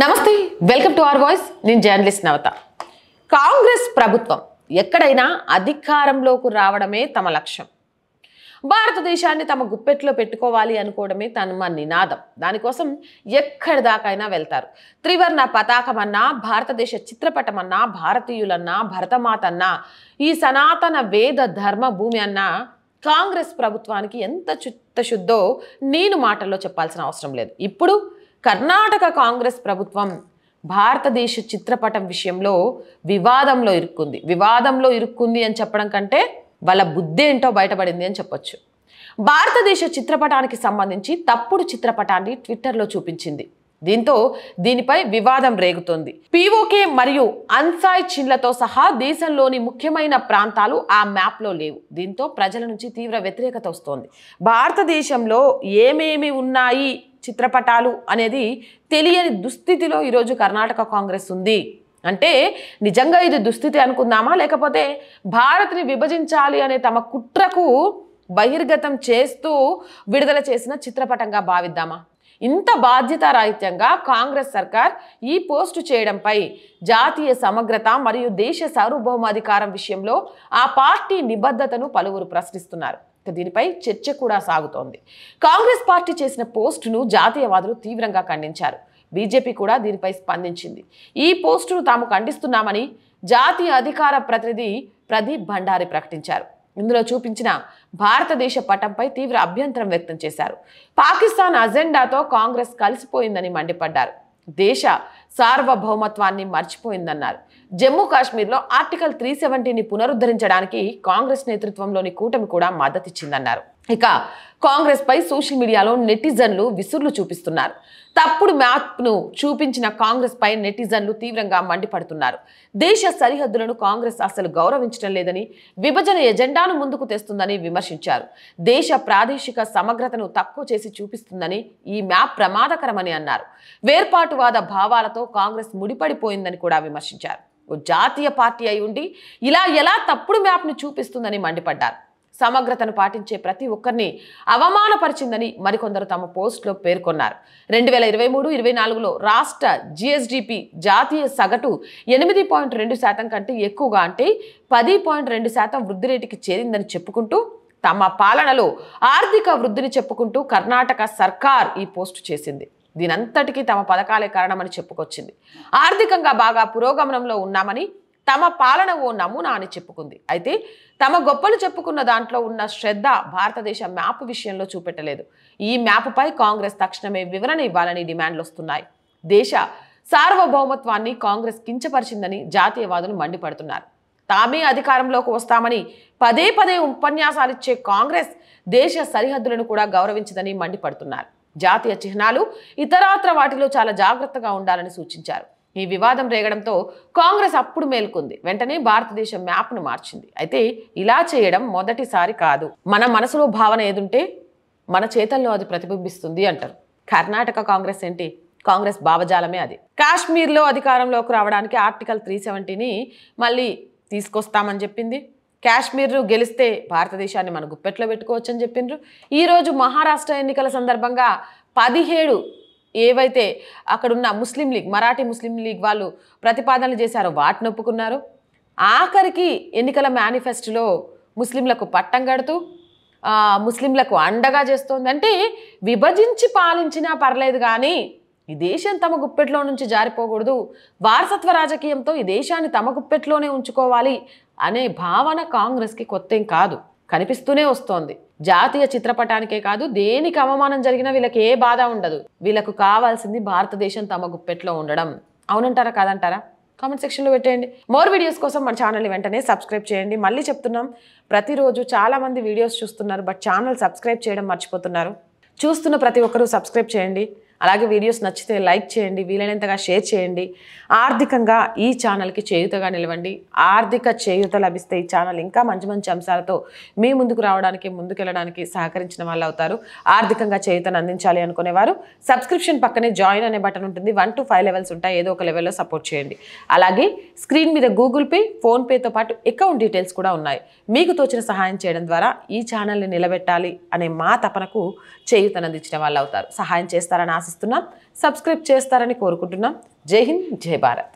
నమస్తే welcome to R voice నేను journalist Navatha Congress ప్రభుత్వం ఎక్కడైనా అధికారంలోకి రావడమే తమ లక్ష్యం భారతదేశాన్ని తమ గుప్పెట్లో పెట్టుకోవాలి అనుకోవడమే తమ నినాదం దానికోసం ఎక్కడి దాకైనా వెళ్తారు త్రివర్ణ పతాకమన్నా భారతదేశ చిత్రపటమన్నా భారతీయులన్నా భరతమాతన్నా ఈ సనాతన వేద ధర్మ భూమి అన్నా కాంగ్రెస్ ప్రభుత్వానికి ఎంత చిత్తశుద్ధో నేను మాటల్లో చెప్పాల్సిన అవసరం లేదు ఇప్పుడు కర్ణాటక కాంగ్రెస్ ప్రభుత్వం భారతదేశ చిత్రపటం విషయంలో వివాదంలో ఇరుక్కుంది వివాదంలో ఇరుక్కుంది అని చెప్పడం కంటే వాళ్ళ బుద్ధి ఏంటో బయటపడింది అని చెప్పొచ్చు భారతదేశ చిత్రపటానికి సంబంధించి తప్పుడు చిత్రపటాన్ని ట్విట్టర్లో చూపించింది దీంతో దీనిపై వివాదం రేగుతోంది పీఓకే మరియు అన్సాయ్ చిన్లతో సహా దేశంలోని ముఖ్యమైన ప్రాంతాలు ఆ మ్యాప్లో లేవు దీంతో ప్రజల నుంచి తీవ్ర వ్యతిరేకత వస్తోంది భారతదేశంలో ఏమేమి ఉన్నాయి చిత్రపటాలు అనేది తెలియని దుస్థితిలో ఈరోజు కర్ణాటక కాంగ్రెస్ ఉంది అంటే నిజంగా ఇది దుస్థితి అనుకుందామా లేకపోతే భారత్ని విభజించాలి అనే తమ కుట్రకు బహిర్గతం చేస్తూ విడుదల చేసిన చిత్రపటంగా భావిద్దామా ఇంత బాధ్యతారాహిత్యంగా కాంగ్రెస్ సర్కార్ ఈ పోస్టు చేయడంపై జాతీయ సమగ్రత మరియు దేశ సార్వభౌమాధికారం విషయంలో ఆ పార్టీ నిబద్ధతను పలువురు ప్రశ్నిస్తున్నారు దీనిపై చర్చ కూడా సాగుతోంది కాంగ్రెస్ పార్టీ చేసిన పోస్టును జాతీయవాదులు తీవ్రంగా ఖండించారు బీజేపీ కూడా దీనిపై స్పందించింది ఈ పోస్టును తాము ఖండిస్తున్నామని జాతీయ అధికార ప్రతినిధి ప్రదీప్ భండారి ప్రకటించారు ఇందులో చూపించిన భారతదేశ పటంపై తీవ్ర అభ్యంతరం వ్యక్తం చేశారు పాకిస్తాన్ అజెండాతో కాంగ్రెస్ కలిసిపోయిందని మండిపడ్డారు దేశ సార్వభౌమత్వాన్ని మర్చిపోయిందన్నారు జమ్మూ కాశ్మీర్లో ఆర్టికల్ త్రీ సెవెంటీని పునరుద్ధరించడానికి కాంగ్రెస్ నేతృత్వంలోని కూటమి కూడా మద్దతిచ్చిందన్నారు ఇక కాంగ్రెస్ పై సోషల్ మీడియాలో నెటిజన్లు విసుర్లు చూపిస్తున్నారు తప్పుడు మ్యాప్ను చూపించిన కాంగ్రెస్ పై నెటిజన్లు తీవ్రంగా మండిపడుతున్నారు దేశ సరిహద్దులను కాంగ్రెస్ అసలు గౌరవించడం లేదని విభజన ఎజెండాను ముందుకు తెస్తుందని విమర్శించారు దేశ ప్రాదేశిక సమగ్రతను తక్కువ చేసి చూపిస్తుందని ఈ మ్యాప్ ప్రమాదకరమని అన్నారు వేర్పాటువాద భావాలతో కాంగ్రెస్ ముడిపడిపోయిందని కూడా విమర్శించారు ఓ జాతీయ పార్టీ అయి ఉండి ఇలా ఎలా తప్పుడు మ్యాప్ను చూపిస్తుందని మండిపడ్డారు సమగ్రతను పాటించే ప్రతి ఒక్కరిని అవమానపరిచిందని మరికొందరు తమ పోస్టులో పేర్కొన్నారు రెండు వేల ఇరవై మూడు ఇరవై నాలుగులో రాష్ట్ర జిఎస్డిపి జాతీయ సగటు ఎనిమిది పాయింట్ రెండు శాతం కంటే ఎక్కువగా అంటే పది పాయింట్ రెండు శాతం వృద్ధి రేటుకి చేరిందని చెప్పుకుంటూ తమ పాలనలో ఆర్థిక వృద్ధిని చెప్పుకుంటూ కర్ణాటక సర్కార్ ఈ పోస్టు చేసింది దీనంతటికీ తమ పథకాలే కారణమని చెప్పుకొచ్చింది ఆర్థికంగా బాగా పురోగమనంలో ఉన్నామని తమ పాలన ఓ నమూనా అని చెప్పుకుంది అయితే తమ గొప్పలు చెప్పుకున్న దాంట్లో ఉన్న శ్రద్ధ భారతదేశ మ్యాప్ విషయంలో చూపెట్టలేదు ఈ మ్యాప్పై కాంగ్రెస్ తక్షణమే వివరణ ఇవ్వాలని డిమాండ్లు వస్తున్నాయి దేశ సార్వభౌమత్వాన్ని కాంగ్రెస్ కించపరిచిందని జాతీయవాదులు మండిపడుతున్నారు తామే అధికారంలోకి వస్తామని పదే పదే ఉపన్యాసాలిచ్చే కాంగ్రెస్ దేశ సరిహద్దులను కూడా గౌరవించదని మండిపడుతున్నారు జాతీయ చిహ్నాలు ఇతరాత్ర వాటిలో చాలా జాగ్రత్తగా ఉండాలని సూచించారు ఈ వివాదం రేగడంతో కాంగ్రెస్ అప్పుడు మేల్కొంది వెంటనే భారతదేశం మ్యాప్ను మార్చింది అయితే ఇలా చేయడం మొదటిసారి కాదు మన మనసులో భావన ఏదుంటే మన చేతల్లో అది ప్రతిబింబిస్తుంది అంటారు కర్ణాటక కాంగ్రెస్ ఏంటి కాంగ్రెస్ భావజాలమే అది కాశ్మీర్లో అధికారంలోకి రావడానికి ఆర్టికల్ త్రీ సెవెంటీని మళ్ళీ తీసుకొస్తామని చెప్పింది కాశ్మీర్ గెలిస్తే భారతదేశాన్ని మన గుప్పెట్లో పెట్టుకోవచ్చని చెప్పిండ్రు ఈరోజు మహారాష్ట్ర ఎన్నికల సందర్భంగా పదిహేడు ఏవైతే అక్కడున్న ముస్లిం లీగ్ మరాఠీ ముస్లిం లీగ్ వాళ్ళు ప్రతిపాదనలు చేశారో వాటిని ఒప్పుకున్నారు ఆఖరికి ఎన్నికల మేనిఫెస్టోలో ముస్లింలకు పట్టం కడుతూ ముస్లింలకు అండగా చేస్తోంది అంటే విభజించి పాలించినా పర్లేదు కానీ ఈ దేశం తమ గుప్పెట్లో నుంచి జారిపోకూడదు వారసత్వ రాజకీయంతో ఈ దేశాన్ని తమ గుప్పెట్లోనే ఉంచుకోవాలి అనే భావన కాంగ్రెస్కి కొత్త కాదు కనిపిస్తూనే వస్తోంది జాతీయ చిత్రపటానికే కాదు దేనికి అవమానం జరిగినా వీళ్ళకి ఏ బాధ ఉండదు వీళ్ళకు కావాల్సింది భారతదేశం తమ గుప్పెట్లో ఉండడం అవునంటారా కాదంటారా కామెంట్ సెక్షన్లో పెట్టేయండి మోర్ వీడియోస్ కోసం మన ఛానల్ని వెంటనే సబ్స్క్రైబ్ చేయండి మళ్ళీ చెప్తున్నాం ప్రతిరోజు చాలామంది వీడియోస్ చూస్తున్నారు బట్ ఛానల్ సబ్స్క్రైబ్ చేయడం మర్చిపోతున్నారు చూస్తున్న ప్రతి ఒక్కరూ సబ్స్క్రైబ్ చేయండి అలాగే వీడియోస్ నచ్చితే లైక్ చేయండి వీలైనంతగా షేర్ చేయండి ఆర్థికంగా ఈ ఛానల్కి చేయుతగా నిలవండి ఆర్థిక చేయుత లభిస్తే ఈ ఛానల్ ఇంకా మంచి మంచి అంశాలతో మీ ముందుకు రావడానికి ముందుకెళ్ళడానికి సహకరించిన వాళ్ళు అవుతారు ఆర్థికంగా చేయుతను అందించాలి అనుకునేవారు సబ్స్క్రిప్షన్ పక్కనే జాయిన్ అనే బటన్ ఉంటుంది వన్ టు ఫైవ్ లెవెల్స్ ఉంటాయి ఏదో ఒక లెవెల్లో సపోర్ట్ చేయండి అలాగే స్క్రీన్ మీద గూగుల్ పే ఫోన్పేతో పాటు అకౌంట్ డీటెయిల్స్ కూడా ఉన్నాయి మీకు తోచిన సహాయం చేయడం ద్వారా ఈ ఛానల్ని నిలబెట్టాలి అనే మా తపనకు చేయుతనందించిన వాళ్ళు అవుతారు సహాయం చేస్తారని ఆశ ఆశిస్తున్నాం సబ్స్క్రైబ్ చేస్తారని కోరుకుంటున్నాం జై హింద్ జై భారత్